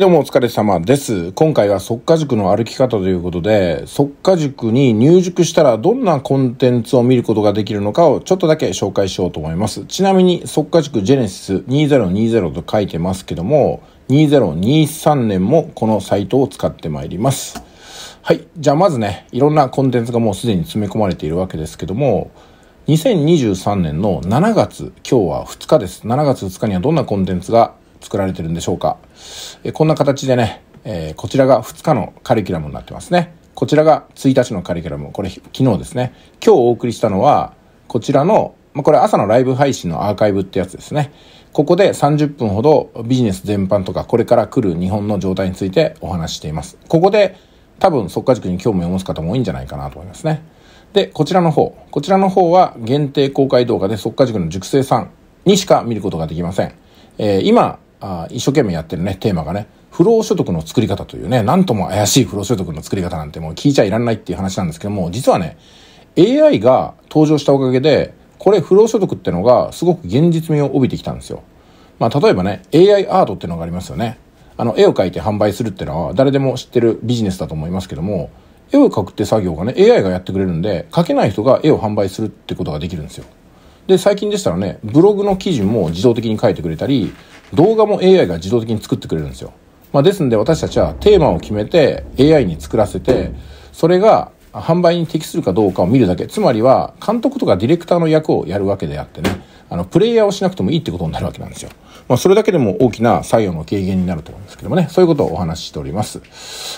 どうもお疲れ様です。今回は即化塾の歩き方ということで、即化塾に入塾したらどんなコンテンツを見ることができるのかをちょっとだけ紹介しようと思います。ちなみに即化塾ジェネシス2020と書いてますけども、2023年もこのサイトを使ってまいります。はい。じゃあまずね、いろんなコンテンツがもうすでに詰め込まれているわけですけども、2023年の7月、今日は2日です。7月2日にはどんなコンテンツが作られてるんでしょうか。えこんな形でね、えー、こちらが2日のカリキュラムになってますね。こちらが1日のカリキュラム。これ昨日ですね。今日お送りしたのは、こちらの、まあ、これ朝のライブ配信のアーカイブってやつですね。ここで30分ほどビジネス全般とかこれから来る日本の状態についてお話しています。ここで多分即化塾に興味を持つ方も多いんじゃないかなと思いますね。で、こちらの方。こちらの方は限定公開動画で即化塾の塾生さんにしか見ることができません。えー、今、あ一生懸命やってるね、テーマがね、不労所得の作り方というね、なんとも怪しい不労所得の作り方なんてもう聞いちゃいらないっていう話なんですけども、実はね、AI が登場したおかげで、これ不労所得ってのがすごく現実味を帯びてきたんですよ。まあ、例えばね、AI アートってのがありますよね。あの、絵を描いて販売するってのは誰でも知ってるビジネスだと思いますけども、絵を描くって作業がね、AI がやってくれるんで、描けない人が絵を販売するってことができるんですよ。で、最近でしたらね、ブログの記事も自動的に書いてくれたり、動画も AI が自動的に作ってくれるんですよ。まあ、ですんで私たちはテーマを決めて AI に作らせて、それが販売に適するかどうかを見るだけ。つまりは、監督とかディレクターの役をやるわけであってね、あの、プレイヤーをしなくてもいいってことになるわけなんですよ。まあ、それだけでも大きな作用の軽減になると思うんですけどもね、そういうことをお話ししております。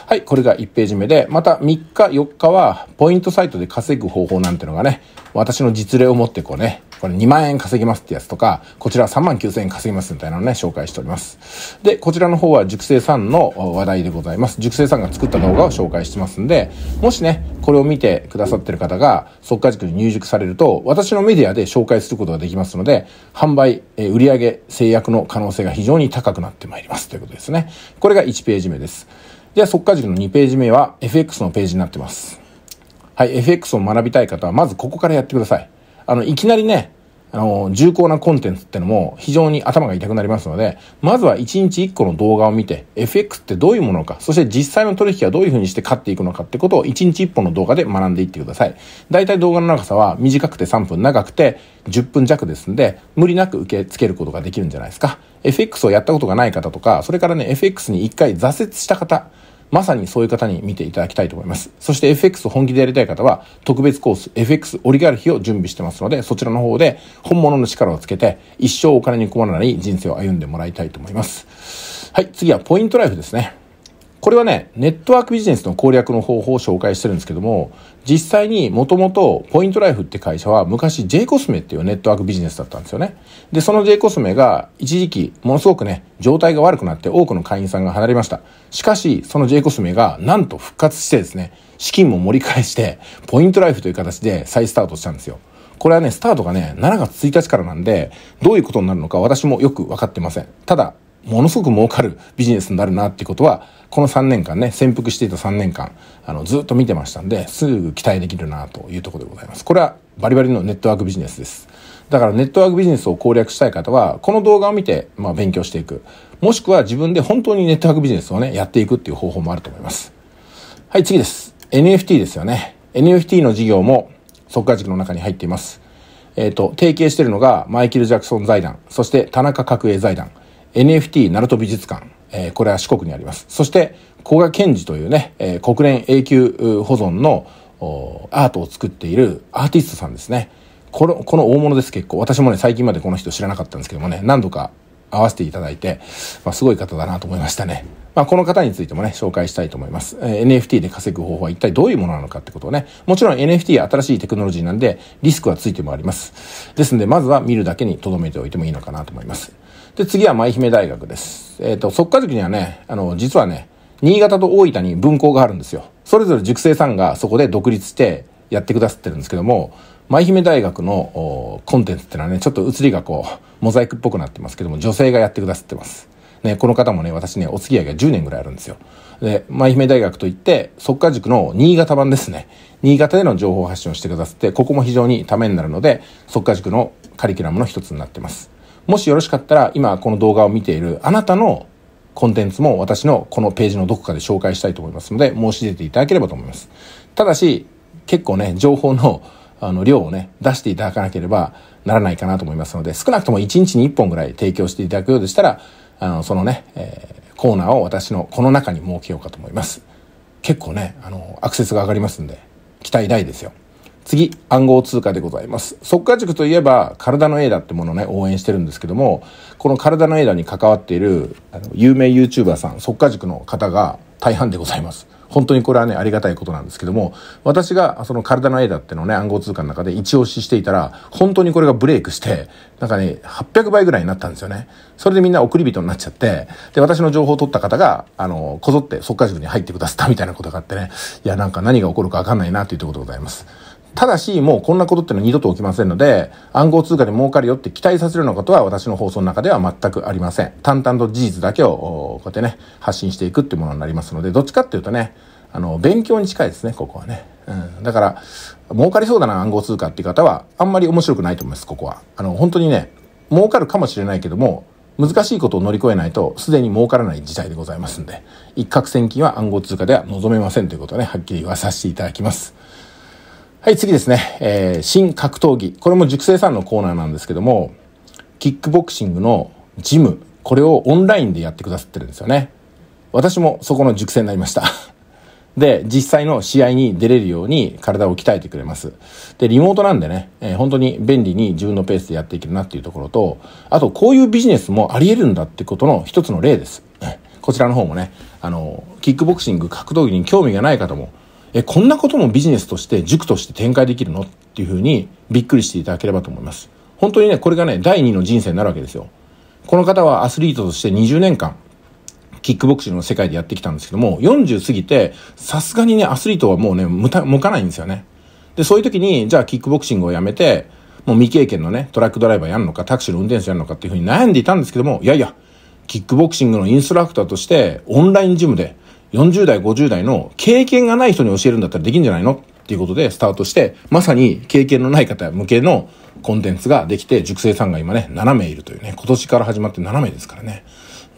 はい、これが1ページ目で、また3日、4日は、ポイントサイトで稼ぐ方法なんてのがね、私の実例を持ってこうね、これ2万円稼ぎますってやつとか、こちら3万9000円稼ぎますみたいなのね、紹介しております。で、こちらの方は熟成さんの話題でございます。熟成さんが作った動画を紹介してますんで、もしね、これを見てくださってる方が、即価塾に入塾されると、私のメディアで紹介することができますので、販売、え売上制約の可能性が非常に高くなってまいりますということですね。これが1ページ目です。では、即価塾の2ページ目は FX のページになってます。はい、FX を学びたい方は、まずここからやってください。あの、いきなりね、あの、重厚なコンテンツってのも非常に頭が痛くなりますので、まずは1日1個の動画を見て、FX ってどういうものか、そして実際の取引はどういうふうにして勝っていくのかってことを1日1本の動画で学んでいってください。大体動画の長さは短くて3分、長くて10分弱ですんで、無理なく受け付けることができるんじゃないですか。FX をやったことがない方とか、それからね、FX に1回挫折した方、まさにそういう方に見ていただきたいと思います。そして FX を本気でやりたい方は、特別コース FX オリガルヒを準備してますので、そちらの方で本物の力をつけて、一生お金に困らない人生を歩んでもらいたいと思います。はい、次はポイントライフですね。これはね、ネットワークビジネスの攻略の方法を紹介してるんですけども、実際にもともとポイントライフって会社は昔 J コスメっていうネットワークビジネスだったんですよね。で、その J コスメが一時期ものすごくね、状態が悪くなって多くの会員さんが離れました。しかし、その J コスメがなんと復活してですね、資金も盛り返して、ポイントライフという形で再スタートしたんですよ。これはね、スタートがね、7月1日からなんで、どういうことになるのか私もよく分かってません。ただ、ものすごく儲かるビジネスになるなっていうことは、この3年間ね、潜伏していた3年間、あの、ずっと見てましたんで、すぐ期待できるなというところでございます。これはバリバリのネットワークビジネスです。だからネットワークビジネスを攻略したい方は、この動画を見て、まあ、勉強していく。もしくは自分で本当にネットワークビジネスをね、やっていくっていう方法もあると思います。はい、次です。NFT ですよね。NFT の事業も、即稼塾の中に入っています。えっ、ー、と、提携しているのが、マイケル・ジャクソン財団、そして田中角栄財団。NFT 鳴門美術館、えー、これは四国にあります。そして、古賀賢治というね、えー、国連永久保存のアートを作っているアーティストさんですね。この、この大物です結構。私もね、最近までこの人知らなかったんですけどもね、何度か会わせていただいて、まあ、すごい方だなと思いましたね。まあ、この方についてもね、紹介したいと思います。えー、NFT で稼ぐ方法は一体どういうものなのかってことをね、もちろん NFT は新しいテクノロジーなんで、リスクはついてもあります。ですので、まずは見るだけに留めておいてもいいのかなと思います。で、次は舞姫大学です。えっ、ー、と、即価塾にはね、あの、実はね、新潟と大分に分校があるんですよ。それぞれ塾生さんがそこで独立してやってくださってるんですけども、舞姫大学のコンテンツってのはね、ちょっと写りがこう、モザイクっぽくなってますけども、女性がやってくださってます。ね、この方もね、私ね、お付き合いが10年ぐらいあるんですよ。で、舞姫大学といって、即価塾の新潟版ですね。新潟での情報発信をしてくださって、ここも非常にためになるので、即価塾のカリキュラムの一つになってます。もしよろしかったら、今この動画を見ているあなたのコンテンツも私のこのページのどこかで紹介したいと思いますので、申し出ていただければと思います。ただし、結構ね、情報のあの量をね、出していただかなければならないかなと思いますので、少なくとも1日に1本ぐらい提供していただくようでしたら、あの、そのね、えー、コーナーを私のこの中に設けようかと思います。結構ね、あの、アクセスが上がりますんで、期待大ですよ。次、暗号通貨でございます。速稼塾といえば、体のエイダってものをね、応援してるんですけども、この体のエイダに関わっている、あの、有名 YouTuber さん、速稼塾の方が大半でございます。本当にこれはね、ありがたいことなんですけども、私がその体のエイダってのね、暗号通貨の中で一押ししていたら、本当にこれがブレイクして、なんかね、800倍ぐらいになったんですよね。それでみんな送り人になっちゃって、で、私の情報を取った方が、あの、こぞって速稼塾に入ってくださったみたいなことがあってね、いや、なんか何が起こるかわかんないなというところでございます。ただし、もうこんなことってのは二度と起きませんので、暗号通貨で儲かるよって期待させるようなことは私の放送の中では全くありません。淡々と事実だけを、こうやってね、発信していくっていうものになりますので、どっちかっていうとね、あの、勉強に近いですね、ここはね。うん。だから、儲かりそうだな暗号通貨っていう方は、あんまり面白くないと思います、ここは。あの、本当にね、儲かるかもしれないけども、難しいことを乗り越えないと、すでに儲からない事態でございますんで、一攫千金は暗号通貨では望めませんということをね、はっきり言わさせていただきます。はい、次ですね。えー、新格闘技。これも熟成さんのコーナーなんですけども、キックボクシングのジム、これをオンラインでやってくださってるんですよね。私もそこの熟成になりました。で、実際の試合に出れるように体を鍛えてくれます。で、リモートなんでね、えー、本当に便利に自分のペースでやっていけるなっていうところと、あとこういうビジネスもあり得るんだってことの一つの例です。こちらの方もね、あの、キックボクシング格闘技に興味がない方もえ、こんなこともビジネスとして塾として展開できるのっていうふうにびっくりしていただければと思います。本当にね、これがね、第2の人生になるわけですよ。この方はアスリートとして20年間、キックボクシングの世界でやってきたんですけども、40過ぎて、さすがにね、アスリートはもうね、向かないんですよね。で、そういう時に、じゃあキックボクシングをやめて、もう未経験のね、トラックドライバーやるのか、タクシーの運転手やるのかっていうふうに悩んでいたんですけども、いやいや、キックボクシングのインストラクターとして、オンラインジムで、40代、50代の経験がない人に教えるんだったらできるんじゃないのっていうことでスタートして、まさに経験のない方向けのコンテンツができて、塾生さんが今ね、7名いるというね、今年から始まって7名ですからね、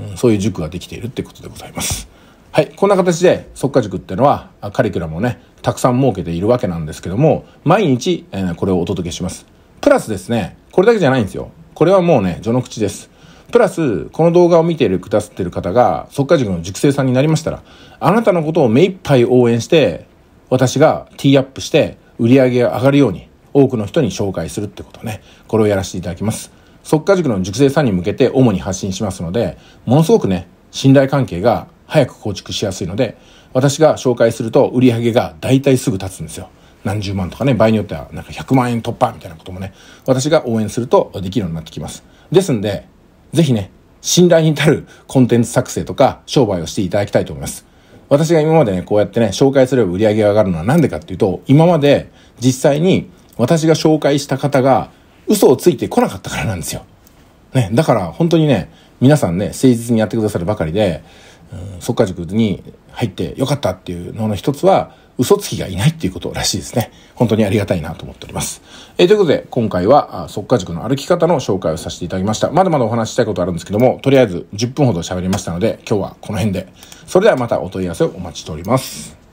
うん、そういう塾ができているってことでございます。はい。こんな形で、即価塾ってのは、カリキュラムをね、たくさん設けているわけなんですけども、毎日、えー、これをお届けします。プラスですね、これだけじゃないんですよ。これはもうね、序の口です。プラス、この動画を見てるくださってる方が、速化塾の塾生さんになりましたら、あなたのことを目いっぱい応援して、私がティーアップして、売り上げが上がるように、多くの人に紹介するってことね。これをやらせていただきます。速化塾の塾生さんに向けて主に発信しますので、ものすごくね、信頼関係が早く構築しやすいので、私が紹介すると売り上げが大体すぐ立つんですよ。何十万とかね、場合によってはなんか100万円突破みたいなこともね、私が応援するとできるようになってきます。ですんで、ぜひね、信頼に至るコンテンツ作成とか商売をしていただきたいと思います。私が今までね、こうやってね、紹介すれば売り上げが上がるのはなんでかっていうと、今まで実際に私が紹介した方が嘘をついてこなかったからなんですよ。ね、だから本当にね、皆さんね、誠実にやってくださるばかりで、速化塾に入ってよかったっていうのの一つは、嘘つきがいないっていうことらしいですね。本当にありがたいなと思っております。えー、ということで、今回は、速化塾の歩き方の紹介をさせていただきました。まだまだお話ししたいことあるんですけども、とりあえず10分ほど喋りましたので、今日はこの辺で。それではまたお問い合わせをお待ちしております。